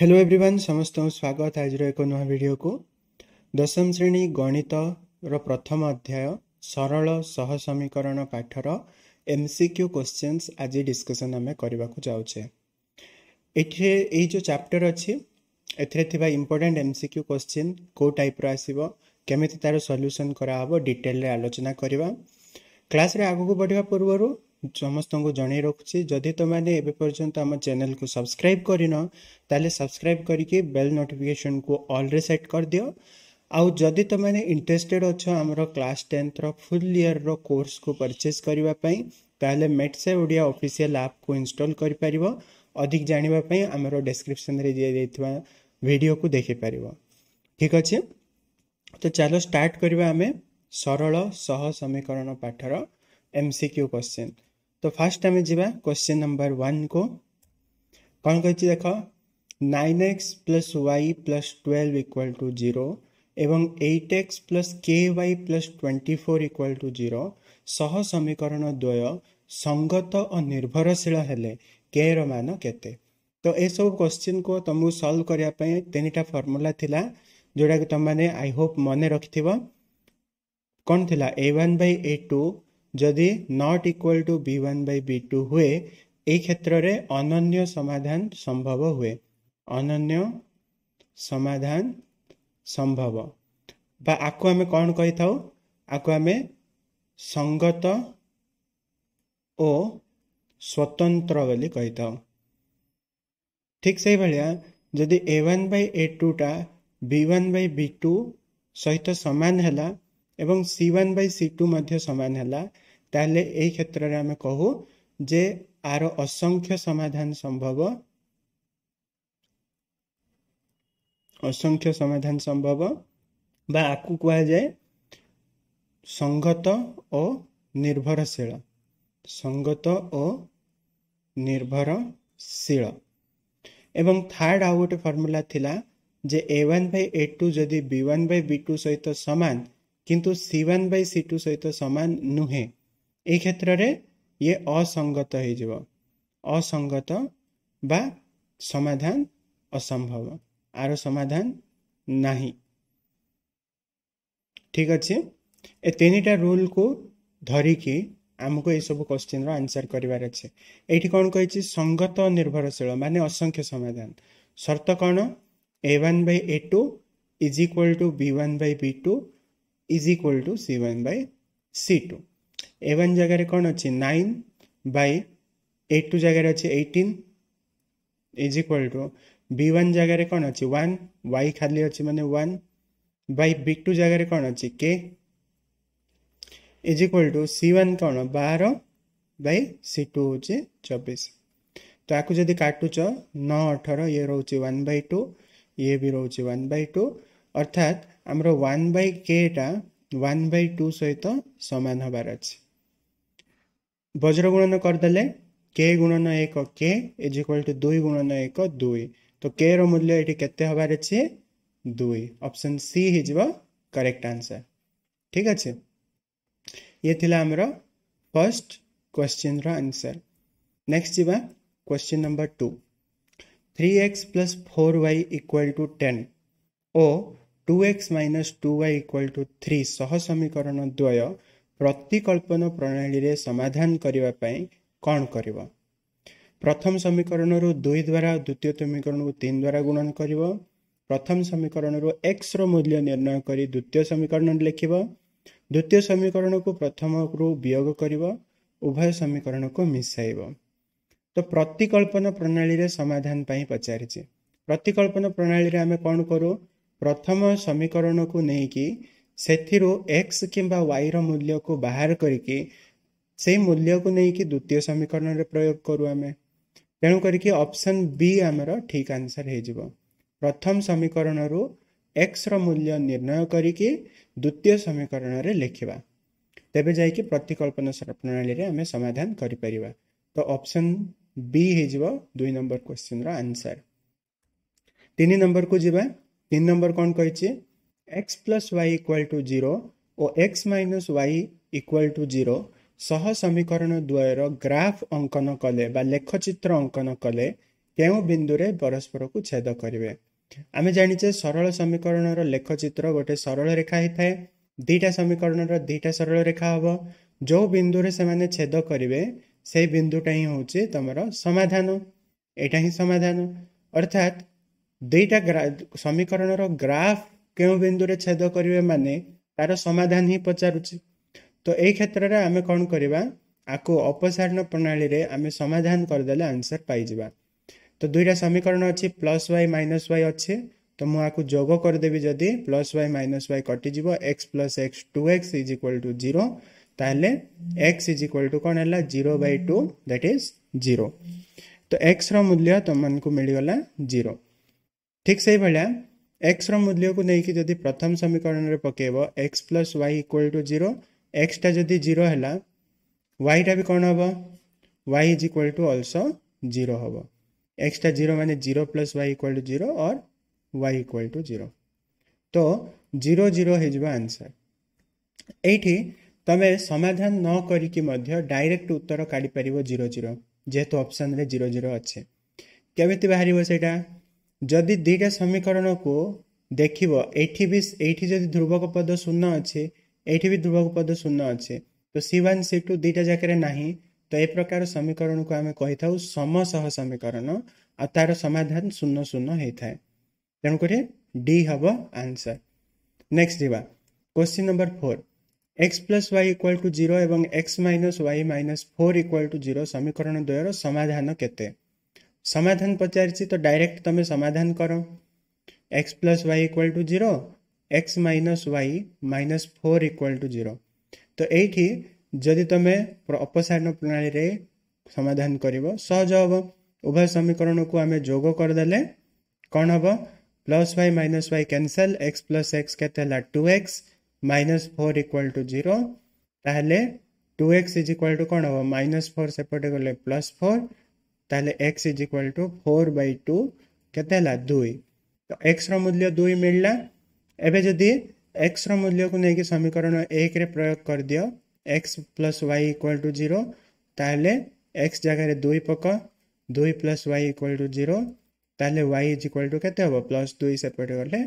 Hello everyone ସମସ୍ତଙ୍କୁ ସ୍ୱାଗତ ଆଜିର ଏକ ନୂଆ ଭିଡ଼ିଓକୁ ଦଶମ ଶ୍ରେଣୀ ଗଣିତର ପ୍ରଥମ ଅଧ୍ୟାୟ ସରଳ ସହ ସମୀକରଣ ପାଠର ଏମ୍ ସି କ୍ୟୁ କ୍ୱେଶ୍ଚିନ୍ସ ଆଜି ଡିସ୍କସନ୍ ଆମେ କରିବାକୁ ଯାଉଛେ ଏଠି ଏଇ ଯେଉଁ ଚାପ୍ଟର ଅଛି ଏଥିରେ ଥିବା important M C Q question କେଉଁ ଟାଇପ୍ର ଆସିବ କେମିତି ତା'ର ସଲ୍ୟୁସନ୍ କରାହେବ ଡିଟେଲରେ ଆଲୋଚନା କରିବା କ୍ଲାସ୍ରେ ଆଗକୁ ବଢ଼ିବା ପୂର୍ବରୁ समस्त को जन रखुच्छे जदि तुमने एपर्तंत आम चेल को सब्सक्राइब करन ताले सब्सक्राइब करके बेल नोटिफिकेशन को अल्रे सेट कर दियो आउ जदि तुमने इंटरेस्टेड अच्छ आमर क्लास टेन्थर फुल इयर रोर्स को परचेज करने तेल मेटसा ओडिया अफिसील आप को इनस्टल कर अधिक जानवापी आम डेस्क्रिपन दि जाइए भिड को देखिपार ठीक अच्छे तो चलो स्टार्ट करवा आम सरल सह समीकरण पाठर एम सी क्वेश्चन तो फास्ट आम जी क्वेश्चन नंबर वन को कौन कही देख nine X plus Y plus twelve equal to zero এবং eight X plus K Y plus twenty four equal to zero সহ সমীকরণ দ্বয় সঙ্গত ও নির্ভরশীল হলে কে র মান কেতে তো এসব কোশ্চিন কু তুমি সলভ করা তিনটা ফর্মুলা লা যেটা তুমি আই হোপ মনে রাখি কোণ লা A one by A two ଯଦି not equal to B one by B two ହୁଏ ଏହି କ୍ଷେତ୍ରରେ ଅନନ୍ୟ ସମାଧାନ ସମ୍ଭବ ହୁଏ ଅନନ୍ୟ ସମାଧାନ ସମ୍ଭବ ବା ଆକୁ ଆମେ କ'ଣ କହିଥାଉ ଆକୁ ଆମେ ସଙ୍ଗତ ଓ ସ୍ୱତନ୍ତ୍ର ବୋଲି କହିଥାଉ ଠିକ୍ ସେଇଭଳିଆ ଯଦି ଏ ୱାନ୍ ବାଇ ଏ ଟୁଟା B one by B two ସହିତ ସମାନ ହେଲା ଏବଂ C one by C two ମଧ୍ୟ ସମାନ ହେଲା ତାହେଲେ ଏହି କ୍ଷେତ୍ରରେ ଆମେ କହୁ ଯେ ଆର ଅସଂଖ୍ୟ ସମାଧାନ ସମ୍ଭବ ଅସଂଖ୍ୟ ସମାଧାନ ସମ୍ଭବ ବା ଆକୁ କୁହାଯାଏ ସଙ୍ଗତ ଓ ନିର୍ଭରଶୀଳ ସଙ୍ଗତ ଓ ନିର୍ଭରଶୀଳ ଏବଂ ଥାର୍ଡ଼ ଆଉ ଗୋଟେ ଫର୍ମୁଲା ଥିଲା ଯେ A one by A two ଯଦି B one by B two ସହିତ ସମାନ କିନ୍ତୁ C one by C two ସହିତ ସମାନ ନୁହେଁ ଏଇ କ୍ଷେତ୍ରରେ ଇଏ ଅସଙ୍ଗତ ହେଇଯିବ ଅସଙ୍ଗତ ବା ସମାଧାନ ଅସମ୍ଭବ ଆର ସମାଧାନ ନାହିଁ ଠିକ୍ ଅଛି ଏ ତିନିଟା ରୁଲ୍କୁ ଧରିକି ଆମକୁ ଏଇସବୁ କୋଶ୍ଚିନ୍ର ଆନ୍ସର୍ କରିବାର ଅଛି ଏଇଠି କ'ଣ କହିଛି ସଙ୍ଗତ ନିର୍ଭରଶୀଳ ମାନେ ଅସଂଖ୍ୟ ସମାଧାନ ସର୍ତ୍ତ କ'ଣ ଏ one by A two is equal to B one by B two is equal to C one by C two A one ଜାଗାରେ କ'ଣ ଅଛି ନାଇନ୍ ବାଇ ଏଇଟ୍ ଟୁ ଜାଗାରେ ଅଛି eighteen is equal to B one ଜାଗାରେ କ'ଣ ଅଛି one Y ଖାଲି ଅଛି ମାନେ ୱାନ୍ ବାଇ ବି ଟୁ ଜାଗାରେ କ'ଣ ଅଛି K is equal to C one କ'ଣ ବାର ବାଇ ସି ଟୁ ହେଉଛି ଚବିଶ ତ ଆକୁ ଯଦି କାଟୁଛ ନଅ ଅଠର ଇଏ ରହୁଛି ୱାନ୍ ବାଇ ଟୁ ଇଏ ବି ରହୁଛି ୱାନ୍ ବାଇ ଟୁ ଅର୍ଥାତ୍ ଆମର ୱାନ୍ ବାଇ କେଟା ୱାନ୍ ବାଇ ଟୁ ସହିତ ସମାନ ହେବାର ଅଛି ବଜ୍ର ଗୁଣନ କରିଦେଲେ କେ ଗୁଣନ ଏକ କେ ଇଜ୍ ଇକ୍ୱାଲ୍ ଟୁ ଦୁଇ ଗୁଣନ ଏକ ଦୁଇ ତ କେ ର ମୂଲ୍ୟ ଏଠି କେତେ ହେବାର ଅଛି ଦୁଇ ଅପସନ୍ ସି ହେଇଯିବ କରେକ୍ଟ ଆନ୍ସର୍ ଠିକ୍ ଅଛି ଇଏ ଥିଲା ଆମର ଫର୍ଷ୍ଟ କ୍ୱେଶ୍ଚିନ୍ର ଆନ୍ସର୍ ନେକ୍ସଟ ଯିବା question number two three x plus four Y equal to ten ओ two x minus two Y equal to three सह समीकरण द्वय ପ୍ରତିକଳ୍ପନ ପ୍ରଣାଳୀରେ ସମାଧାନ କରିବା ପାଇଁ କ'ଣ କରିବ ପ୍ରଥମ ସମୀକରଣରୁ ଦୁଇ ଦ୍ୱାରା ଦ୍ୱିତୀୟ ସମୀକରଣକୁ ତିନି ଦ୍ୱାରା ଗୁଣନ କରିବ ପ୍ରଥମ ସମୀକରଣରୁ ଏକ୍ସର ମୂଲ୍ୟ ନିର୍ଣ୍ଣୟ କରି ଦ୍ୱିତୀୟ ସମୀକରଣ ଲେଖିବ ଦ୍ୱିତୀୟ ସମୀକରଣକୁ ପ୍ରଥମରୁ ବିୟୋଗ କରିବ ଉଭୟ ସମୀକରଣକୁ ମିଶାଇବ ତ ପ୍ରତିକଳ୍ପନ ପ୍ରଣାଳୀରେ ସମାଧାନ ପାଇଁ ପଚାରିଛି ପ୍ରତିକଳ୍ପନ ପ୍ରଣାଳୀରେ ଆମେ କ'ଣ କରୁ ପ୍ରଥମ ସମୀକରଣକୁ ନେଇକି ସେଥିରୁ ଏକ୍ସ କିମ୍ବା ୱାଇର ମୂଲ୍ୟକୁ ବାହାର କରିକି ସେଇ ମୂଲ୍ୟକୁ ନେଇକି ଦ୍ୱିତୀୟ ସମୀକରଣରେ ପ୍ରୟୋଗ କରୁ ଆମେ ତେଣୁ କରିକି ଅପସନ୍ ବି ଆମର ଠିକ୍ ଆନ୍ସର୍ ହେଇଯିବ ପ୍ରଥମ ସମୀକରଣରୁ ଏକ୍ସର ମୂଲ୍ୟ ନିର୍ଣ୍ଣୟ କରିକି ଦ୍ୱିତୀୟ ସମୀକରଣରେ ଲେଖିବା ତେବେ ଯାଇକି ପ୍ରତିକଳ୍ପନା ପ୍ରଣାଳୀରେ ଆମେ ସମାଧାନ କରିପାରିବା ତ ଅପସନ୍ ବି ହେଇଯିବ ଦୁଇ ନମ୍ବର କ୍ୱେଶ୍ଚିନ୍ର ଆନ୍ସର୍ ତିନି ନମ୍ବରକୁ ଯିବା ତିନି ନମ୍ବର କ'ଣ କହିଛି X plus Y equal to zero ଓ X minus Y equal to zero ସହ ସମୀକରଣ ଦ୍ୱୟର ଗ୍ରାଫ୍ ଅଙ୍କନ କଲେ ବା ଲେଖଚିତ୍ର ଅଙ୍କନ କଲେ କେଉଁ ବିନ୍ଦୁରେ ପରସ୍ପରକୁ ଛେଦ କରିବେ ଆମେ ଜାଣିଛେ ସରଳ ସମୀକରଣର ଲେଖଚିତ୍ର ଗୋଟିଏ ସରଳ ରେଖା ହୋଇଥାଏ ଦୁଇଟା ସମୀକରଣର ଦୁଇଟା ସରଳ ରେଖା ହେବ ଯେଉଁ ବିନ୍ଦୁରେ ସେମାନେ ଛେଦ କରିବେ ସେଇ ବିନ୍ଦୁଟା ହିଁ ହେଉଛି ତୁମର ସମାଧାନ ଏଇଟା ହିଁ ସମାଧାନ ଅର୍ଥାତ୍ ଦୁଇଟା ସମୀକରଣର ଗ୍ରାଫ୍ କେଉଁ ବିନ୍ଦୁରେ ଛେଦ କରିବେ ମାନେ ତାର ସମାଧାନ ହିଁ ପଚାରୁଛି ତ ଏଇ କ୍ଷେତ୍ରରେ ଆମେ କ'ଣ କରିବା ଆକୁ ଅପସାରଣ ପ୍ରଣାଳୀରେ ଆମେ ସମାଧାନ କରିଦେଲେ ଆନ୍ସର ପାଇଯିବା ତ ଦୁଇଟା ସମୀକରଣ ଅଛି ପ୍ଲସ୍ ୱାଇ ମାଇନସ୍ ୱାଇ ଅଛି ତ ମୁଁ ଆକୁ ଯୋଗ କରିଦେବି ଯଦି ପ୍ଲସ୍ ୱାଇ ମାଇନସ୍ ୱାଇ କଟିଯିବ X plus X two X is equal to zero ତାହେଲେ ଏକ୍ସ ଇଜ୍ ଇକ୍ୱାଲ୍ ଟୁ କ'ଣ ହେଲା zero by two that is zero ତ ଏକ୍ସର ମୂଲ୍ୟ ତୁମମାନଙ୍କୁ ମିଳିଗଲା ଜିରୋ ଠିକ୍ ସେହିଭଳିଆ এক্সর মূল্যকে নেই যদি প্রথম সমীকরণে পকাইব X plus Y equal to zero এক্সটা যদি জিরো হল ওয়াইটা বি কম হব Y is equal to also zero হব এক্সটা জিরো মানে zero plus Y equal to zero or Y equal to zero তো জিরো জিরো হয়ে আনসার এইটি তুমি সমাধান ন করিকি মধ্য ডাইরেক্ট উত্তর কাড়িপার জিরো জিরো যেহেতু অপসনরে জিরো জিরো অছে কেমিতি বাহার সেইটা ଯଦି ଦୁଇଟା ସମୀକରଣକୁ ଦେଖିବ ଏଇଠି ବି ଏଇଠି ଯଦି ଧ୍ରୁବକ ପଦ ଶୂନ ଅଛି ଏଇଠି ବି ଧ୍ରୁବକ ପଦ ଶୂନ ଅଛି ତ ସି ୱାନ୍ ସି ଟୁ ଦୁଇଟା ଜାଗାରେ ନାହିଁ ତ ଏ ପ୍ରକାର ସମୀକରଣକୁ ଆମେ କହିଥାଉ ସମ ସହ ସମୀକରଣ ଆଉ ତାର ସମାଧାନ ଶୂନ ଶୂନ ହେଇଥାଏ ତେଣୁକରି ଡି ହେବ ଆନ୍ସର ନେକ୍ସଟ ଯିବା question number four X plus Y equal to zero ଏବଂ X minus Y minus four equal to zero ସମୀକରଣ ଦ୍ୱୟର ସମାଧାନ କେତେ સમાધાન પચારશે તો ડાયરેક્ટ તમે સમાધાન કરો X plus Y equal to zero X minus Y minus four equal to zero ତ ଏଇଠି ଯଦି ତମେ ଅପସାରଣ ପ୍ରଣାଳୀରେ ସମାଧାନ କରିବ ସହଜ ହେବ ଉଭୟ ସମୀକରଣକୁ ଆମେ ଯୋଗ କରିଦେଲେ କ'ଣ ହେବ plus Y minus Y cancel X plus X କେତେ ହେଲା two X minus four equal to zero ତାହେଲେ two X is equal to କ'ଣ ହେବ ମାଇନସ୍ ଫୋର୍ ସେପଟେ ଗଲେ ପ୍ଲସ୍ ଫୋର୍ तेल X is equal to four by two के दुई तो एक्स रूल्य दुई मिलला एवं जदि एक्स रूल्य को लेकिन समीकरण एक रे प्रयोग कर दि X plus Y equal to zero X जगह दुई पक दुई plus Y equal to zero Y is equal to के प्लस दुई सेपटे गले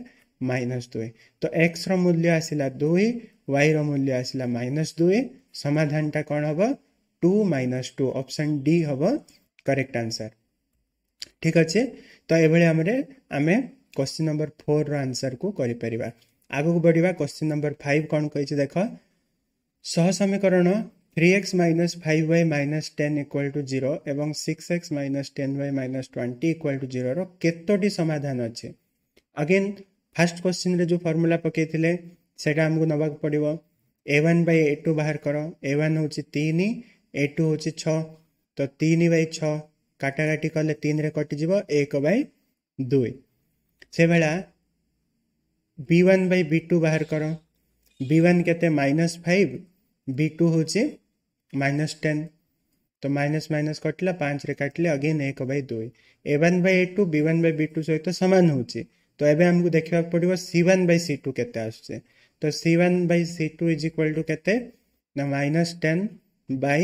माइनस दुई तो एक्स रूल्य आसला दुई वाई रूल्य आसला माइनस दुई समाधान टा कौन हम two minus two option D हम करेक्ट आंसर ঠিক আছে তো এভাবে আমরা আমি কোশ্চিন নম্বর 4 র আনসার কু করি পারিবা আগକୁ বঢ়িবা কোশ্চিন নম্বর 5 কোন কইছে দেখ সহ সমীকরণ 3x 5y 10 0 এবং 6x 10y 20 0 র কতটি সমাধান আছে अगेन ফার্স্ট কোশ্চিন রে যে ফর্মুলা পকেইতিলে সেটা আমাকে নবাক পড়িব a1 বাই a2 বাহার কর a1 হচ্ছে 3 a2 হচ্ছে 6 तो तीन बै छटाकाटी कले तीन कटिज एक बै दुई से भाला B one by B two बाहर कर बी वन के माइनस फाइव बी टू हूँ माइनस टेन तो माइनस माइनस कटिला पाँच काटिले अगेन एक बै दुई ए one by A two B one by B two सहित सामान हो तो ये आमको देखा पड़ो सी ओन बै सी टू के तो C one by C two is equal to के minus ten by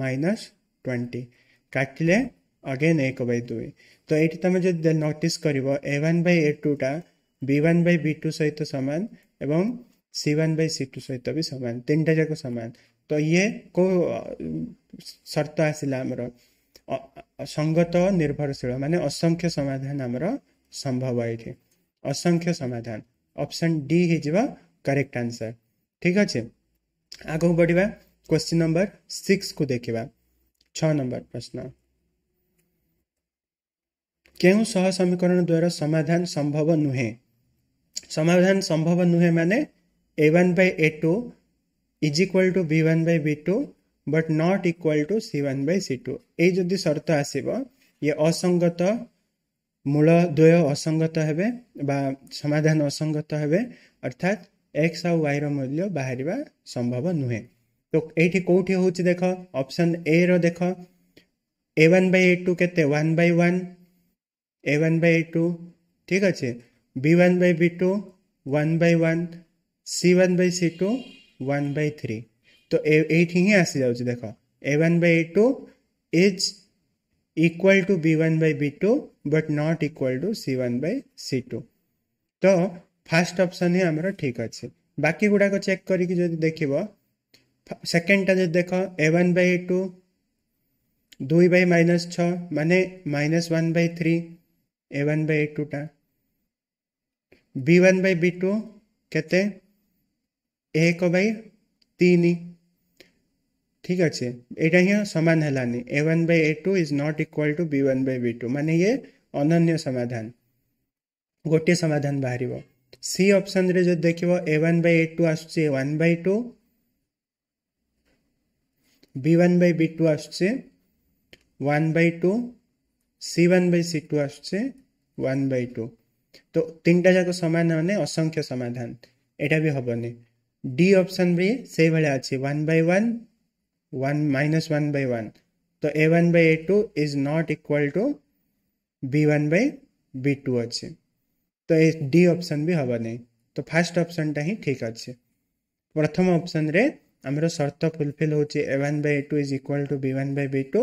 minus twenty काटिले अगेन एक बै दुई तो ये तुम जो नोटिस कर ए वन बै ए टूटा b one by B two सहित सामान एवं सी वन बै सी टू सहित भी सामान तीन टा जाक सामान तो ये को सर्त आसला आमर संगत निर्भरशील मान असंख्य समाधान आमर संभव ये असंख्य समाधान ऑप्शन डी हो करेक्ट आंसर ठीक अच्छे आगे बढ़िया क्वेश्चन नंबर सिक्स को देखा छ नम्बर प्रश्न केही सहसमीकरण द्वर समाधान सम्भव नुहे सम्भव a one by a two is equal to b one by b two but not equal to c one C to to एउटा सर्त आसब आस असङ्गत मूलद्वय असङ्गत हे समाधान असङ्गत हेर्दै अर्थात् एक्स आउ आउल्य बाहर सम्भव नुहेँ तो ये कौटी हूँ देख अपसन ए रख a one by A two के one by one a one by A two ठीक अच्छे b one by B two one by one c one by C two one by three तो ये हि आसी जा देख a one by A two is equal to b one by B two but not equal to c one by C two तो first option ही आम ठीक अच्छे बाकी गुड़ाक चेक करके देख सेकेंड टर्म देखो ए वन बै टू दुई बाई माइनस छ माने minus one by three a one by टूटा b one by B two कहते एक बाई तीन ठीक अच्छे यहाँ ही सामान हलानी a one by a two is not equal to b one by B two मान ये अन्य समाधान गोटे समाधान बाहर सी अपसन जो देख a one by A two आसान by two b one by B two आसन by two c one by C two आसन बै टू तो तीन टा जाक सामान मान असंख्य समाधान यटा भी हेनी डी ऑप्शन भी से भाया अच्छे one by one one minus one by one तो a one by A two is not equal to b one by B two अच्छे तो ए डी ऑप्शन भी नहीं तो फास्ट ऑप्शन टा ही ठीक अच्छे प्रथम ऑप्शन रे ଆମର ସର୍ତ୍ତ ଫୁଲଫିଲ୍ ହେଉଛି a one by two is equal to B one by B two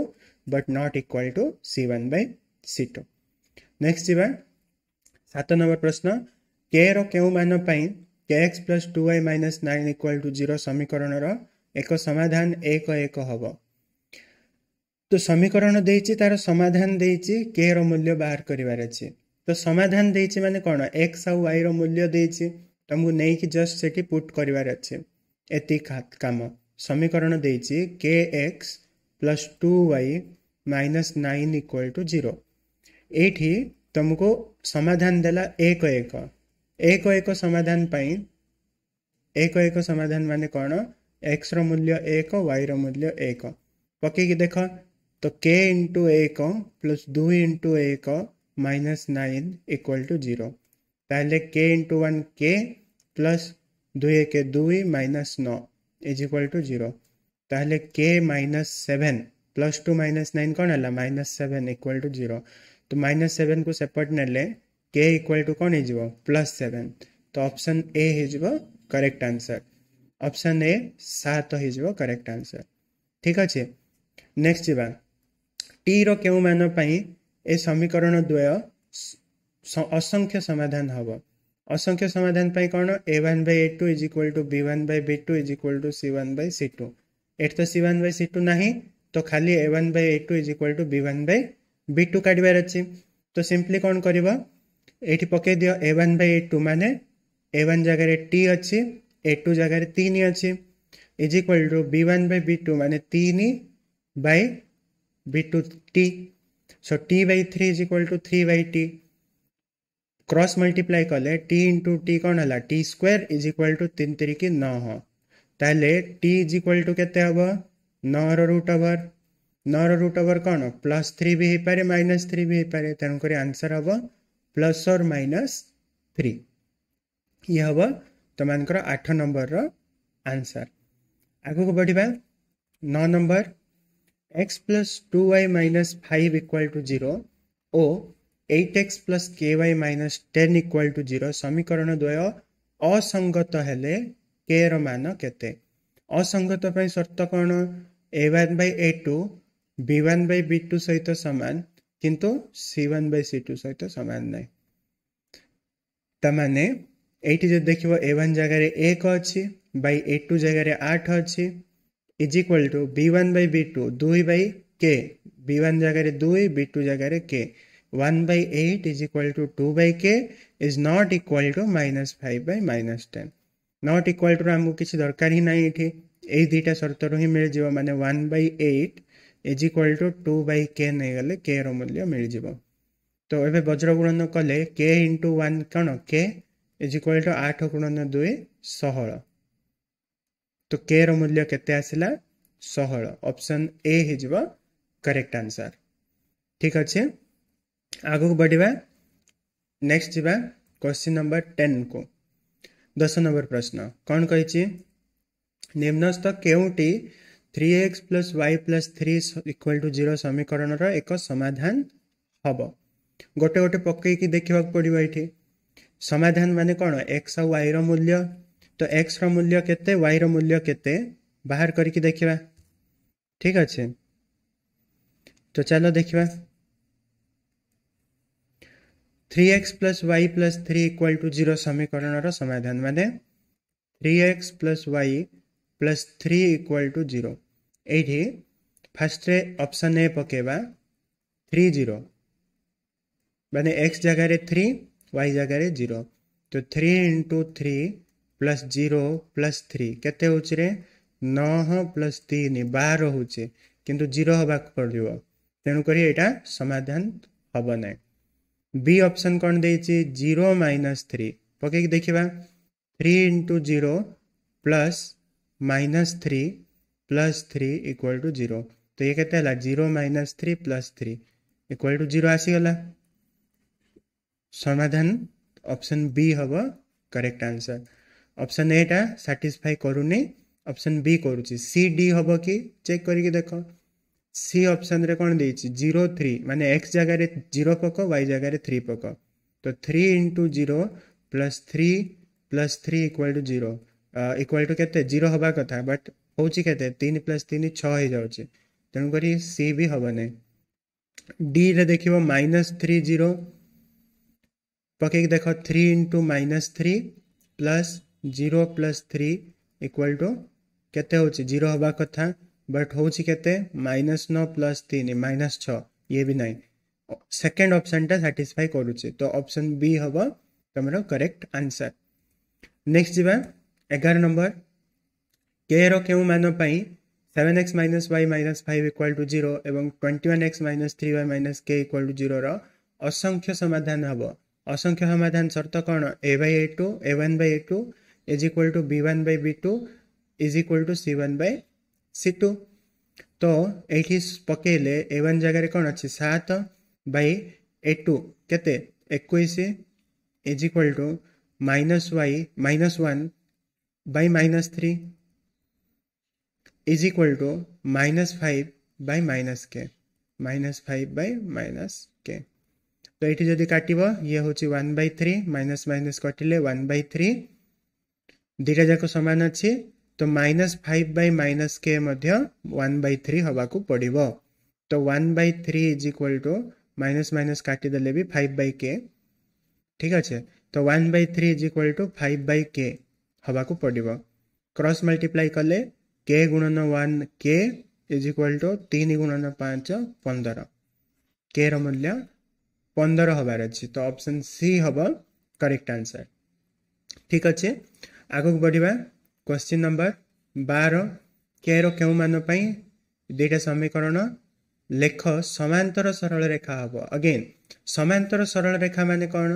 but not equal to C one by C two next ଯିବା ସାତ ନମ୍ବର ପ୍ରଶ୍ନ କେ ର କେଉଁ ମାନ ପାଇଁ k x plus two y minus nine equal to zero ସମୀକରଣର ଏକ ସମାଧାନ ଏକ ଏକ ହେବ ତ ସମୀକରଣ ଦେଇଛି ତାର ସମାଧାନ ଦେଇଛି କେ ର ମୂଲ୍ୟ ବାହାର କରିବାର ଅଛି ତ ସମାଧାନ ଦେଇଛି ମାନେ କ'ଣ ଏକ୍ସ ଆଉ ୱାଇର ମୂଲ୍ୟ ଦେଇଛି ତୁମକୁ ନେଇକି ଜଷ୍ଟ ସେଠି ପୁଟ୍ କରିବାର ଅଛି ଏତିକି କାମ ସମୀକରଣ ଦେଇଛି k x plus two y minus nine equal to zero ଏଇଠି ତୁମକୁ ସମାଧାନ ଦେଲା ଏକ ଏକ ଏକ ଏକ ସମାଧାନ ପାଇଁ ଏକ ଏକ ସମାଧାନ ମାନେ କ'ଣ ଏକ୍ସର ମୂଲ୍ୟ ଏକ ୱାଇର ମୂଲ୍ୟ ଏକ ପକେଇକି ଦେଖ ତ କେ ଇଣ୍ଟୁ ଏକ ପ୍ଲସ୍ ଦୁଇ ଇଣ୍ଟୁ ଏକ minus nine equal to zero ତାହେଲେ k into one k plus दुई एक दुई माइनस नौ इज इक्वाल टू जीरो ताले k minus seven plus two minus nine कौन है minus seven equal to zero तो माइनस सेवेन को सेपरेट ने के इक्वाल टू कौन हो प्लस सेवेन तो अपसन ए हो करेक्ट आंसर अपसन ए सात हो करेक्ट आंसर ठीक अच्छे नेक्स्ट जी टी रो ए समीकरण द्वय असंख्य समाधान हम অসংখ্য সমাধান পাই କ'ଣ ଏ one by A two is equal to B one by B two is equal to C one by C two ଏଠି ତ c one by C two ନାହିଁ ତ ଖାଲି a one by A two is equal to B one by B two କାଢ଼ିବାର ଅଛି ତ simply କ'ଣ କରିବ ଏଇଠି ପକାଇ ଦିଅ a one by A two ମାନେ ଏ ୱାନ୍ ଜାଗାରେ ଟି ଅଛି ଏ ଟୁ ଜାଗାରେ ତିନି ଅଛି is equal to B one by B two ମାନେ ତିନି by B two t so t by three is equal to three by t cross multiply कले t into t कौन है t square is equal to तीन तिरिकी नौ ताले T is equal to के नौ root अवर नौ root अवर कौन प्लस थ्री भी हो पारे माइनस थ्री भी हो पारे तेणुक आंसर हम प्लस और माइनस थ्री ये हम तुम्हार तो आठ नंबर रनसर आग को बढ़िया नौ number x plus two y minus five equal to zero ओ 8x plus ky minus 10 equal to 0 সমীকরণ দ্বয় অসঙ্গত হলে k ର ମାନ କେତେ ଅସଙ୍ଗତ ପାଇଁ ସର୍ତ୍ତ କ'ଣ ଏ one by A two B one by B two ସହିତ ସମାନ କିନ୍ତୁ C one by C two ସହିତ ସମାନ ନାହିଁ ତାମାନେ ଏଇଠି ଯଦି ଦେଖିବ ଏ ୱାନ୍ ଜାଗାରେ ଏକ ଅଛି ବାଇ ଏ ଟୁ ଜାଗାରେ ଆଠ ଅଛି is equal to B one by B two ଦୁଇ ବାଇ କେ ବି ୱାନ୍ ଜାଗାରେ ଦୁଇ ବି ଟୁ ଜାଗାରେ କେ 1 by 8 is equal to 2 by k is not equal to minus 5 by minus 10. Not equal to आमको किसी दरकार ही नहीं thi. A dita सर्तर hi mil जाव mane 1 by 8 is equal to 2 by k nahi gale k रो मूल्य मिल जाव तो एबे वज्र गुणन kale k into 1 kano k is equal to 8 गुणन 2 16 To k row kete asila आसिला Option A hi हिजबा correct answer. ठीक अच्छे आगु बढ़िया नेक्स्ट जा क्वेश्चन नंबर टेन को दस नंबर प्रश्न कौन कही निम्नस्थ केउटी three x plus Y plus three equal to zero समीकरण एक समाधान हम गोटे गोटे पकईकि देखा पड़ो ये समाधान मान कौन एक्स आई रूल्य तो एक्स रूल्य के वाई रूल्य के बाहर करके देखा ठीक अच्छे तो चलो देखा three x plus Y plus three equal to zero समीकरण समाधान मैं three x plus Y plus three equal to zero ये फास्ट्रे अप्सन ए पकेबा थ्री जीरो मैंने एक्स जगार थ्री वाई जगह जीरो तो three into three plus zero plus three के नौ प्लस तीन बार हो जीरो हाँक पड़ो तेणुक यहाँ समाधान हम ना बी ऑप्शन कौन दे जीरो माइनस थ्री पके देखा three into zero plus minus three plus three equal to zero तो ये कहते हैं zero minus three plus three equal to zero आसीगला समाधान ऑप्शन बी हम करेक्ट आंसर ऑप्शन एटा साटिस्फाई करूनी ऑप्शन बी करुच्ची सी डी हम कि चेक करके देख सी ଅପସନ୍ରେ କ'ଣ ଦେଇଛି ଜିରୋ ଥ୍ରୀ ମାନେ ଏକ୍ସ ଜାଗାରେ ଜିରୋ ପକ ୱାଇ ଜାଗାରେ ଥ୍ରୀ ପକ ତ three into zero plus three plus three equal to zero equal to କେତେ ଜିରୋ ହେବା କଥା ବଟ୍ ହେଉଛି କେତେ ତିନି ପ୍ଲସ୍ ତିନି ଛଅ ହେଇଯାଉଛି ତେଣୁକରି ସି ବି ହେବ ନାହିଁ ଡିରେ ଦେଖିବ ମାଇନସ୍ ଥ୍ରୀ ଜିରୋ ପକେଇକି ଦେଖ three into minus three plus zero plus three equal to କେତେ ହେଉଛି ଜିରୋ ହେବା କଥା बट हूँ केते माइनस नौ प्लस तीन माइनस छ ये भी नाइन सेकेंड ऑप्शन साटिस्फाई करुच्चे तो ऑप्शन बी हम तुम करेक्ट आंसर नेक्स्ट जी एगार नंबर के रो मान seven x minus y minus five equal to zero twenty one x minus three y minus k equal to zero असंख्य समाधान हम असंख्य समाधान सर्त कौन a by A two a one by A two is equal to b one by B two is equal to c one by C two तो ये पकड़े एवं जगार कौन अच्छे सात बै ए टू के एक is equal to minus y minus one by minus three is equal to minus five by minus k minus five by minus k तो ये जदि काट ये हूँ one by three minus minus कटिले वन बै थ्री दीटा जाक सामान अच्छी तो माइनस फाइव बै माइनस के मध्य वन बै थ्री हाँको पड़ो तो one by three is equal to minus minus काटिदे भी फाइव बै के ठीक अच्छे तो one by three is equal to five by k हाँको पड़ो क्रस मल्टीप्लाई कले के गुणन वन के इज इक्वाल टू तीन गुणन पाँच पंदर के मूल्य पंदर हबार अच्छे तो ऑप्शन सी हम करेक्ट आंसर ठीक अच्छे आगे बढ़िया क्वेश्चन नंबर बार के के दुटा समीकरण लेख सामांतर सरल रेखा हम अगेन सामांतर सरल रेखा मान कौन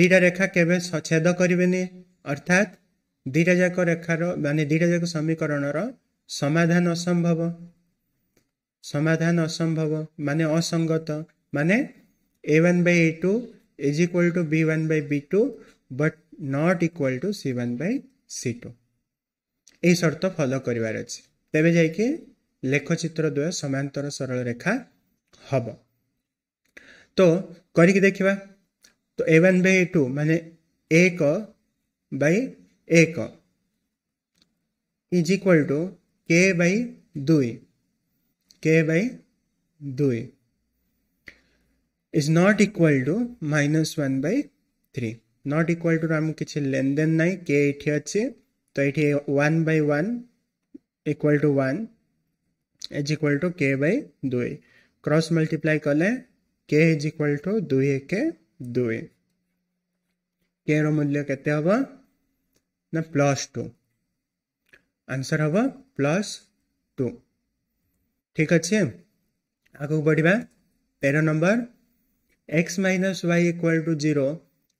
दीटा रेखा केवे छेद करें अर्थात दीटा जाक रेखार मान दीटा जाक समीकरण समाधान असंभव समाधान असंभव मान असंगत मान a one by A two is equal to b one by B two but not equal to c one by c two ଏହି ସର୍ତ୍ତ ଫଲୋ କରିବାର ଅଛି ତେବେ ଯାଇକି ଲେଖଚିତ୍ର ଦ୍ୱୟ ସମାନ୍ତର ସରଳ ରେଖା ହେବ ତ କରିକି ଦେଖିବା ତ ଏ ୱାନ୍ ବାଇ ଟୁ ମାନେ ଏକ ବାଇ ଏକ is equal to k by ଦୁଇ କେ ବାଇ ଦୁଇ is not equal to minus 1 by 3. Not equal to ଆମକୁ କିଛି ଲେନଦେନ ନାହିଁ କେ ଏଇଠି ଅଛି ତ ଏଇଠି one by one equal to one two k by दुई क्रस मल्टीप्लाई कले के इज इक्वल टू दुई एक दुई के रूल्य के प्लस टू आंसर हम प्लस टू ठीक अच्छे आगे बढ़िया पेर number x minus y equal to zero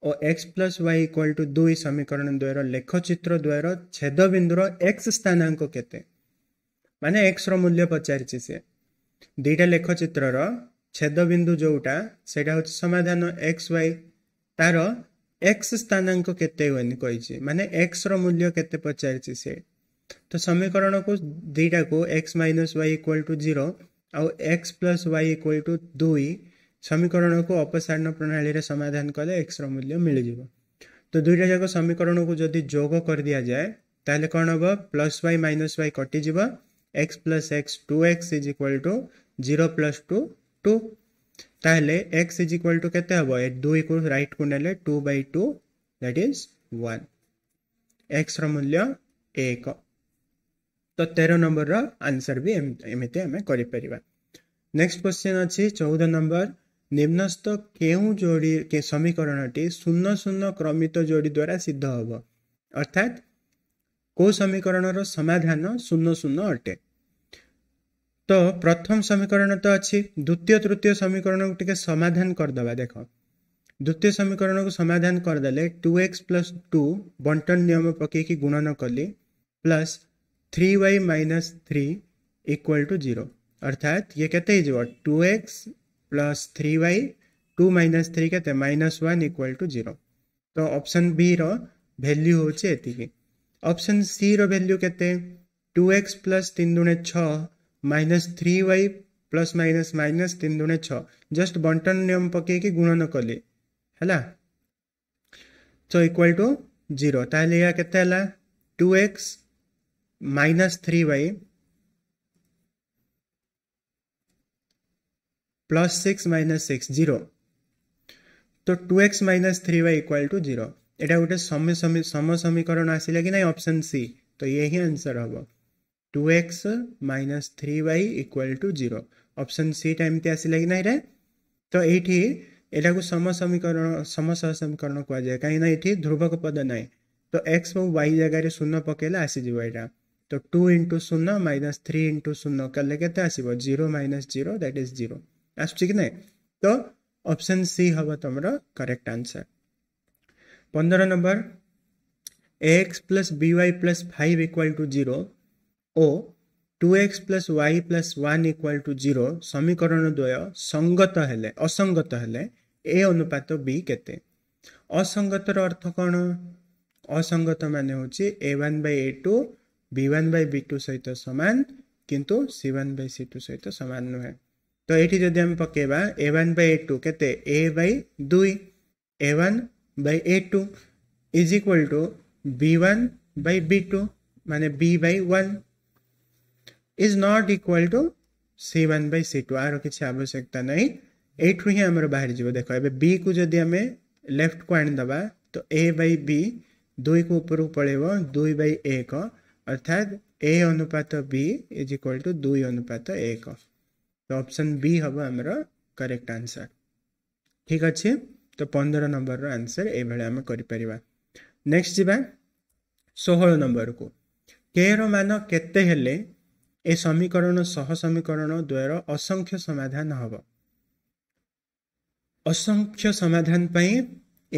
ଓ x plus Y equal to ଦୁଇ ସମୀକରଣ ଦ୍ୱୟର ଲେଖଚିତ୍ର ଦ୍ୱୟର ଛେଦବିନ୍ଦୁର ଏକ୍ସ ସ୍ଥାନାଙ୍କ କେତେ ମାନେ ଏକ୍ସର ମୂଲ୍ୟ ପଚାରିଛି ସିଏ ଦୁଇଟା ଲେଖଚିତ୍ରର ଛେଦବିନ୍ଦୁ ଯେଉଁଟା ସେଇଟା ହେଉଛି ସମାଧାନ ଏକ୍ସ ୱାଇ ତାର ଏକ୍ସ ସ୍ଥାନାଙ୍କ କେତେ ହୁଏନି କହିଛି ମାନେ ଏକ୍ସର ମୂଲ୍ୟ କେତେ ପଚାରିଛି ସେ ତ ସମୀକରଣକୁ ଦୁଇଟାକୁ x minus Y equal to zero ଆଉ x plus Y equal to ଦୁଇ समीकरण को अपसारण प्रणाली रे समाधान कले एक्स रूल्य मिल जाए तो दुईटा जाक समीकरण को जदि जोग कर दि जाए तो कौन हम प्लस वाई माइनस वाई कटिज x plus x two x is equal to zero plus two two ताल एक्स इज इक्वाल टू के दुई को रईट को ना two by two that is one x रूल्य एक तो तेरह नंबर रनसर भी एमती आम करेक्स्ट क्वेश्चन अच्छी चौदह नंबर ନିମ୍ନସ୍ଥ କେଉଁ ଯୋଡ଼ି ସମୀକରଣଟି ଶୂନ ଶୂନ କ୍ରମିତ ଯୋଡ଼ି ଦ୍ୱାରା ସିଦ୍ଧ ହେବ ଅର୍ଥାତ୍ କେଉଁ ସମୀକରଣର ସମାଧାନ ଶୂନ ଶୂନ ଅଟେ ତ ପ୍ରଥମ ସମୀକରଣ ତ ଅଛି ଦ୍ୱିତୀୟ ତୃତୀୟ ସମୀକରଣକୁ ଟିକେ ସମାଧାନ କରିଦେବା ଦେଖ ଦ୍ୱିତୀୟ ସମୀକରଣକୁ ସମାଧାନ କରିଦେଲେ ଟୁ ଏକ୍ସ ପ୍ଲସ୍ ଟୁ ବଣ୍ଟନ ନିୟମ ପକାଇକି ଗୁଣନ କଲି plus three y minus three equal to zero अर्थात ये कहते ही जो two x plus three y two minus three k minus one equal to zero तो ऑप्शन बी तो रो हूँ होची अपसन ऑप्शन सी रो के टू एक्स प्लस तीन दुणे छ minus three y plus minus minus तीन दुणे छ जस्ट बंटन नियम पक गुणन कले है so equal to zero two या केते minus three y plus six minus six zero तो two x minus three y equal to zero यहाँ गोटे सम समीकरण आसला कि ना ऑप्शन सी तो ये ही आंसर हम two x minus three y equal to zero option C एमती आसला कि ना ये तो ये ଏଟାକୁ ସମ ସମୀକରଣ ସମସହ ସମୀକରଣ କୁହାଯାଏ କାହିଁକିନା ଏଠି ଧ୍ରୁବକ ପଦ ନାହିଁ ତ ଏକ୍ସ ଏବଂ ୱାଇ ଜାଗାରେ ଶୂନ ପକାଇଲେ ଆସିଯିବ ଏଇଟା ତ ଟୁ ଇଣ୍ଟୁ ଶୂନ ମାଇନସ୍ ଥ୍ରୀ ଇଣ୍ଟୁ ଶୂନ କଲେ କେତେ ଆସିବ zero minus zero that is zero आसु कि नै त अप्सन सि हे त मरक्ट आन्सर पन्ध्र नम्बर एक्स प्लस वि y plus five equal to zero ओ two x plus y plus one equal to zero समीकरणद्वय सङ्गतले असङ्गत हो ए अनुपत वि केते असङ्गत अर्थ कसङ्गत म वान बय ए टु वि वान बै सहित समान कि सि वान सहित समान नुहेँ तो ये जब आम पक ए one by A two k by दुई ए one by A two is equal to b one by B two मान b by one is not equal to c one by C two आर किसी आवश्यकता नहीं यू हिमर बाहर जी देख ए जदि आम लेफ्ट को आनीद तो ए बै बी दुई को ऊपर पड़े दुई बै एक अर्थात ए अनुपात बी इज इक्वाल टू दुई अनुपात एक तो ऑप्शन बी हम आम करेक्ट आंसर ठीक अच्छे तो पंदर नंबर आंसर ये आम कर नेक्स्ट जीवा षोह नंबर को के मान के समीकरण सह समीकरण द्वयर असंख्य समाधान हम असंख्य समाधान पर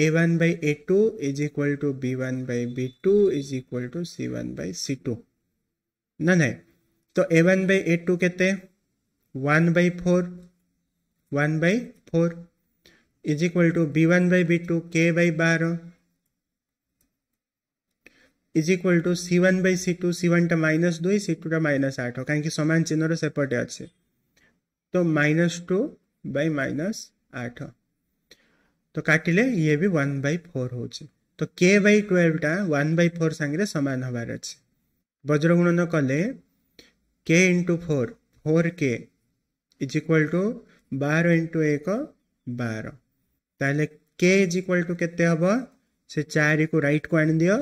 a one by A two is equal to b one by B two is equal to c one by C two ना ना तो a one by A two के one by four one by four is equal to b one by b two k by बार is equal to c one by c two c one टा minus दुई c to टा minus आठ कहीं सामान चिन्ह सेपटे अच्छे तो माइनस टू बाई माइनस आठ तो काटिले ये भी वन बाई फोर हो तो के बाई ट्वेल्वटा वन बाई फोर सागर सामान हबार अच्छे वज्रगुणन कले k into four four k is equal to बार इन्टु एक बार त के इज इक्वाल टु केते हे सि रु आयो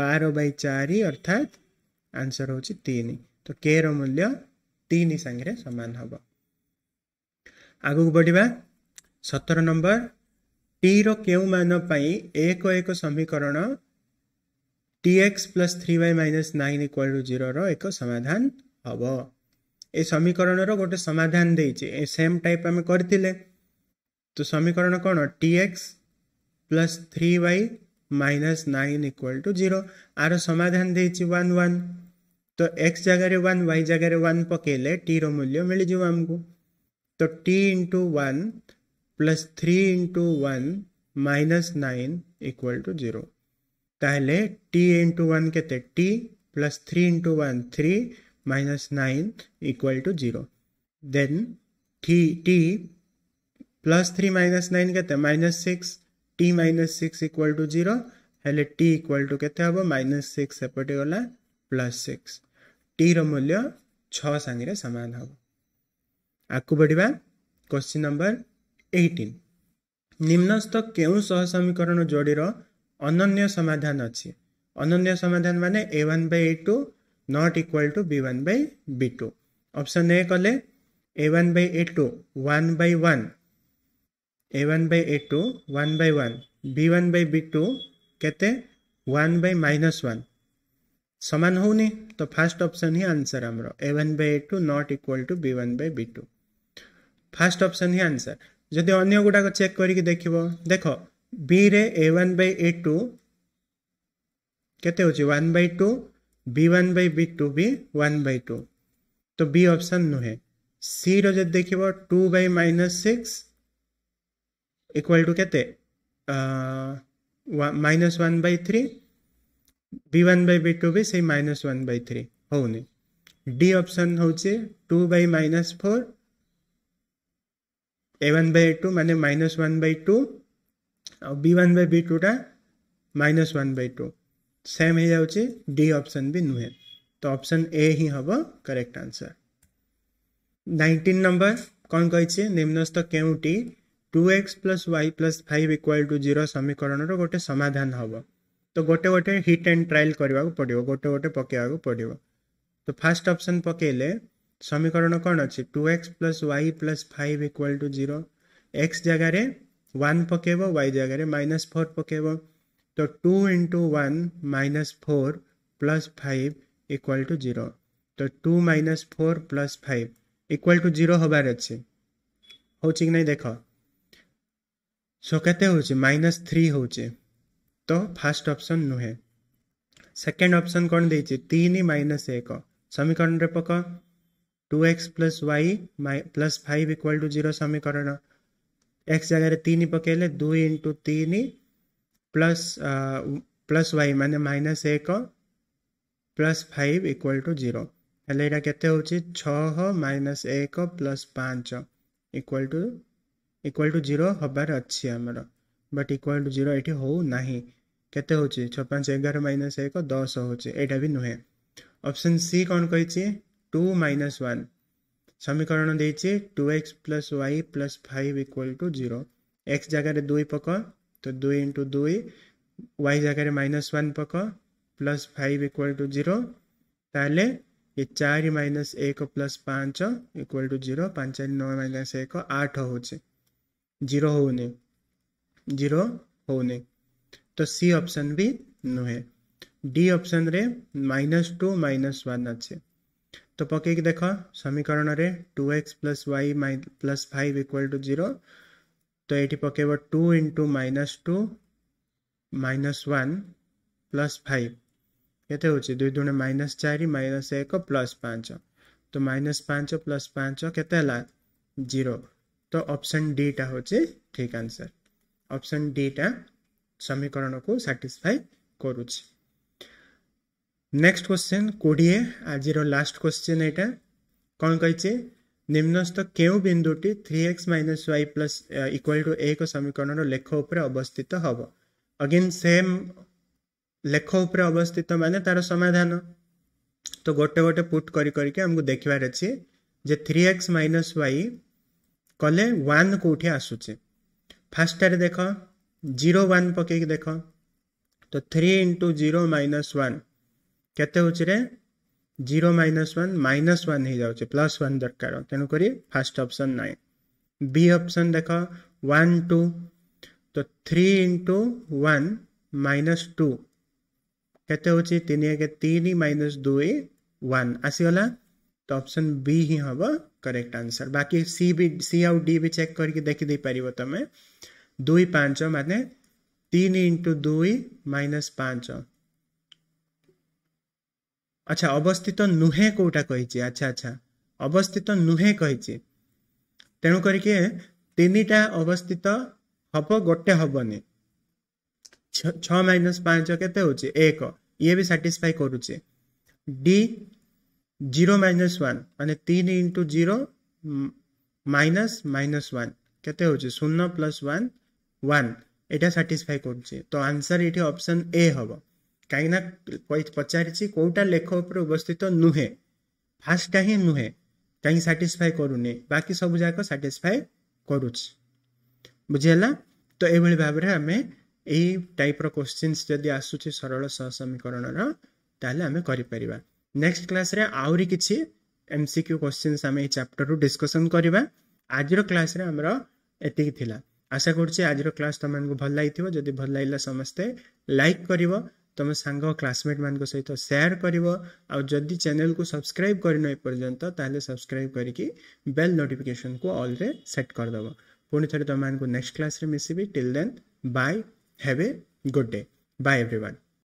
बार बि चारि अर्थात् आन्सर हौ तिन त के र मूल्य तिन साङ्ग्रा समान हे आगको बढ्दा सतर नम्बर टी र केही एक एक समीकरण t x plus three y minus nine equal to zero रो एक समाधान हे ଏ ସମୀକରଣର ଗୋଟେ ସମାଧାନ ଦେଇଛି ଏ ସେମ୍ ଟାଇପ୍ ଆମେ କରିଥିଲେ ତ ସମୀକରଣ କ'ଣ t x plus three y minus nine equal to zero ଆର ସମାଧାନ ଦେଇଛି ୱାନ୍ ୱାନ୍ ତ ଏକ୍ସ ଜାଗାରେ ୱାନ୍ ୱାଇ ଜାଗାରେ ୱାନ୍ ପକାଇଲେ ଟିର ମୂଲ୍ୟ ମିଳିଯିବ ଆମକୁ ତ t into one plus three into one minus nine equal to zero ତାହେଲେ ଟି ଇଣ୍ଟୁ ୱାନ୍ କେତେ t plus three into one three minus 9 equal to 0. Then t, t plus 3 minus 9 get minus 6 t minus 6 equal to 0. हेले t equal to केते हाबो, minus 6 सेपटे गोला, plus 6. t रो मुल्य 6 सांगिरे समान हाबो. आकु बढ़िवा, question number 18. निम्नस्त केउं सह समीकरण जोडिरो अनन्य समाधान अच्छी. अनन्य समाधान माने a1 by a2, not equal to b one by B two option A कले a one by A two one by one a one by A two one by one b one by B two के one by minus one सामान हो तो first option ही answer आम a one by A two not equal to b one by B two first option ही answer जदि अगुड़ाक check कर देख देख बी रे a one by A two के one by two b one by B two b one by two तो B option नुहे सी रो जब देख two by minus six equal to के minus one by three b one by B two भी सही minus one by three हो D option हूँ two by minus four a one by two मान minus one by two b one by b टूटा minus one by two same हो जाऊँगी D option भी नुहे तो ऑप्शन ए ही हम करेक्ट आंसर नाइंटीन नंबर कौन कही निम्नस्थ केउटी two x plus Y plus five equal to zero समीकरण रोटे समाधान हम तो गोटे गोटे हिट एंड ट्रायल करने को पड़ो गोटे गोटे पकड़ पड़ो तो फास्ट ऑप्शन पकेले समीकरण कौन अच्छे two x plus Y plus five equal to zero x जगार वन पकेब वाई जगार माइनस फोर पकेब तो two into one minus four plus five equal to zero तो two minus four plus five equal to zero हबार अच्छे हो कि नहीं देख सो के माइनस थ्री हो तो फास्ट ऑप्शन नुहे सेकेंड ऑप्शन कौन दे तीन माइनस एक समीकरण रे पक two x plus Y plus five equal to zero समीकरण एक्स जगार तीन पकेले दुई इंटू तीन plus uh, plus y মানে মাଇনাସ୍ ଏକ plus five equal to zero ହେଲେ ଏଇଟା କେତେ ହେଉଛି ଛଅ ମାଇନସ୍ ଏକ ପ୍ଲସ୍ ପାଞ୍ଚ equal to equal to zero ହେବାର ଅଛି ଆମର ବଟ୍ ଇକ୍ୱାଲ୍ ଟୁ ଜିରୋ ଏଠି ହେଉନାହିଁ କେତେ ହେଉଛି ଛଅ ପାଞ୍ଚ ଏଗାର ମାଇନସ୍ ଏକ ଦଶ ହେଉଛି ଏଇଟା ବି ନୁହେଁ ଅପସନ୍ ସି କ'ଣ କହିଛି ଟୁ ମାଇନସ୍ ୱାନ୍ ସମୀକରଣ ଦେଇଛି two x plus y plus five equal to zero x ଜାଗାରେ ଦୁଇ ପକ तो दुई इंटु दुई वाई जगह माइनस वन पक plus five equal to zero ये चार माइनस एक प्लस पाँच इक्वाल टू जीरो पांच नौ माइनस एक आठ हो जीरो होने जीरो होने तो सी ऑप्शन भी नुह डी ऑप्शन रे माइनस टू माइनस वन अच्छे तो पकईक देख समीकरण रे two x plus Y plus five equal to zero तो ये पकेब two into minus two minus one plus five के दुई दुण माइनस चार माइनस एक प्लस पाँच तो माइनस पाँच प्लस पाँच के जीरो तो ऑप्शन डी टा हूँ ठीक आंसर ऑप्शन डी टा समीकरण को सैटिस्फाई कर नेक्स्ट क्वेश्चन कोड़े आज लास्ट क्वेश्चन यहाँ कौन कही ନିମ୍ନସ୍ଥ କେଉଁ ବିନ୍ଦୁଟି three x minus y plus equal to ଏକ ସମୀକରଣର ଲେଖ ଉପରେ ଅବସ୍ଥିତ ହେବ ଅଗେନ୍ ସେମ୍ ଲେଖ ଉପରେ ଅବସ୍ଥିତ ମାନେ ତାର ସମାଧାନ ତ ଗୋଟେ ଗୋଟେ ପୁଟ୍ କରି କରିକି ଆମକୁ ଦେଖିବାର ଅଛି ଯେ ଥ୍ରୀ ଏକ୍ସ ମାଇନସ୍ ୱାଇ କଲେ ୱାନ୍ କେଉଁଠି ଆସୁଛି ଫାର୍ଷ୍ଟଟାରେ ଦେଖ ଜିରୋ ୱାନ୍ ପକେଇକି ଦେଖ ତ three into zero minus one କେତେ ହେଉଛି ରେ zero minus one minus one हो जाए प्लस वन दरकार तेणुक फास्ट अपसन ना बी अपसन देख वन टू तो three into one minus two के तीन माइनस दुई वन आसीगला तो अपसन बी ही हम करेक्ट आंसर बाकी सी भी सी आउ डी भी चेक करके देखिद पार तुम दुई पांच मान तीन इंटु दुई माइनस पांच আচ্ছা অবস্থিত ନୁହେଁ କେଉଁଟା କହିଛି ଆଚ୍ଛା ଆଚ୍ଛା ଅବସ୍ଥିତ ନୁହେଁ କହିଛି ତେଣୁ କରିକି ତିନିଟା ଅବସ୍ଥିତ ହବ ଗୋଟେ ହବନି ଛଅ ମାଇନସ୍ ପାଞ୍ଚ କେତେ ହେଉଛି ଏକ ଇଏ ବି ସାଟିସ୍ଫାଏ କରୁଛି ଡି ଜିରୋ ମାଇନସ୍ ୱାନ୍ ମାନେ ତିନି into zero minus minus one କେତେ ହେଉଛି ଶୂନ ପ୍ଲସ୍ ୱାନ୍ ୱାନ୍ ଏଇଟା ସାଟିସ୍ଫାଏ କରୁଛି ତ ଆନ୍ସର୍ ଏଇଠି ଅପସନ୍ ଏ ହେବ କାହିଁକିନା ପଚାରିଛି କେଉଁଟା ଲେଖ ଉପରେ ଉପସ୍ଥିତ ନୁହେଁ ଫାର୍ଷ୍ଟଟା ହିଁ ନୁହେଁ କାହିଁକି ସାଟିସ୍ଫାଏ କରୁନି ବାକି ସବୁ ଯାକ ସାଟିସ୍ଫାଏ କରୁଛି ବୁଝିହେଲା ତ ଏଇଭଳି ଭାବରେ ଆମେ ଏଇ ଟାଇପ୍ର କୋଶ୍ଚିନ୍ସ ଯଦି ଆସୁଛି ସରଳ ସହସମୀକରଣର ତାହେଲେ ଆମେ କରିପାରିବା ନେକ୍ସଟ କ୍ଲାସ୍ରେ ଆହୁରି କିଛି ଏମ୍ ସି କ୍ୟୁ କୋଶ୍ଚିନ୍ସ ଆମେ ଏଇ ଚାପ୍ଟରରୁ ଡିସ୍କସନ୍ କରିବା ଆଜିର କ୍ଲାସ୍ରେ ଆମର ଏତିକି ଥିଲା ଆଶା କରୁଛି ଆଜିର କ୍ଲାସ୍ ତୁମମାନଙ୍କୁ ଭଲ ଲାଗିଥିବ ଯଦି ଭଲ ଲାଗିଲା ସମସ୍ତେ ଲାଇକ୍ କରିବ ତମ ସାଙ୍ଗ କ୍ଲାସମେଟ୍ମାନଙ୍କ ସହିତ ସେୟାର କରିବ ଆଉ ଯଦି ଚ୍ୟାନେଲକୁ ସବସ୍କ୍ରାଇବ୍ କରିନ ଏପର୍ଯ୍ୟନ୍ତ ତାହେଲେ ସବସ୍କ୍ରାଇବ୍ କରିକି ବେଲ୍ ନୋଟିଫିକେସନ୍କୁ ଅଲ୍ରେ ସେଟ୍ କରିଦେବ ପୁଣି ଥରେ ତୁମମାନଙ୍କୁ ନେକ୍ସଟ କ୍ଲାସ୍ରେ ମିଶିବି till then bye have a good day bye everyone